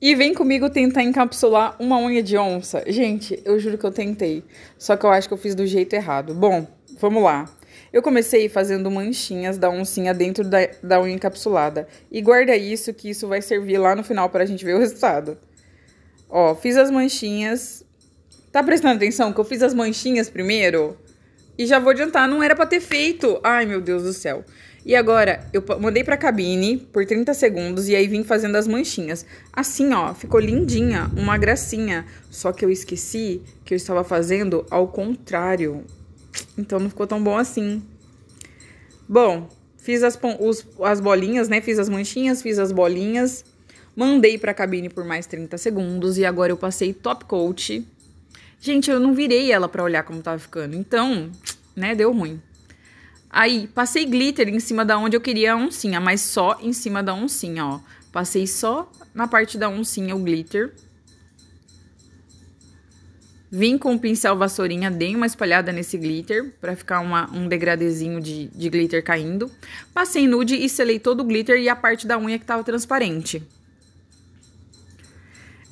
E vem comigo tentar encapsular uma unha de onça. Gente, eu juro que eu tentei, só que eu acho que eu fiz do jeito errado. Bom, vamos lá. Eu comecei fazendo manchinhas da oncinha dentro da, da unha encapsulada. E guarda isso, que isso vai servir lá no final para a gente ver o resultado. Ó, fiz as manchinhas. Tá prestando atenção que eu fiz as manchinhas primeiro? E já vou adiantar, não era para ter feito. Ai, meu Deus do céu. E agora, eu mandei pra cabine por 30 segundos e aí vim fazendo as manchinhas. Assim, ó, ficou lindinha, uma gracinha. Só que eu esqueci que eu estava fazendo ao contrário. Então não ficou tão bom assim. Bom, fiz as, os, as bolinhas, né? Fiz as manchinhas, fiz as bolinhas. Mandei pra cabine por mais 30 segundos e agora eu passei top coat. Gente, eu não virei ela pra olhar como tava ficando. Então, né, deu ruim. Aí, passei glitter em cima da onde eu queria a oncinha, mas só em cima da oncinha, ó. Passei só na parte da oncinha o glitter. Vim com o pincel vassourinha, dei uma espalhada nesse glitter, pra ficar uma, um degradezinho de, de glitter caindo. Passei nude e selei todo o glitter e a parte da unha que tava transparente.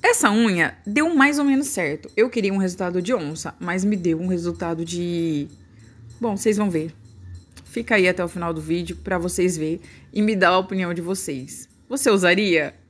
Essa unha deu mais ou menos certo. Eu queria um resultado de onça, mas me deu um resultado de... Bom, vocês vão ver. Fica aí até o final do vídeo para vocês verem e me dar a opinião de vocês. Você usaria?